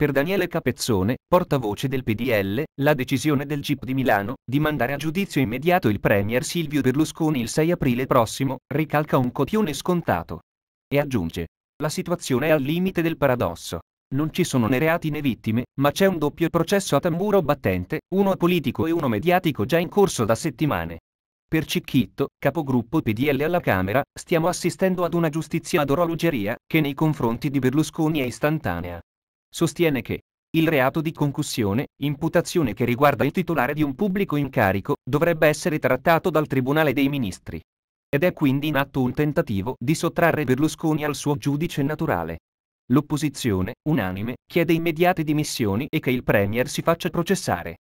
Per Daniele Capezzone, portavoce del PDL, la decisione del GIP di Milano di mandare a giudizio immediato il Premier Silvio Berlusconi il 6 aprile prossimo ricalca un copione scontato. E aggiunge, la situazione è al limite del paradosso. Non ci sono né reati né vittime, ma c'è un doppio processo a tamburo battente, uno politico e uno mediatico già in corso da settimane. Per Cicchitto, capogruppo PDL alla Camera, stiamo assistendo ad una giustizia ad orologeria, che nei confronti di Berlusconi è istantanea sostiene che il reato di concussione, imputazione che riguarda il titolare di un pubblico incarico, dovrebbe essere trattato dal Tribunale dei Ministri. Ed è quindi in atto un tentativo di sottrarre Berlusconi al suo giudice naturale. L'opposizione, unanime, chiede immediate dimissioni e che il Premier si faccia processare.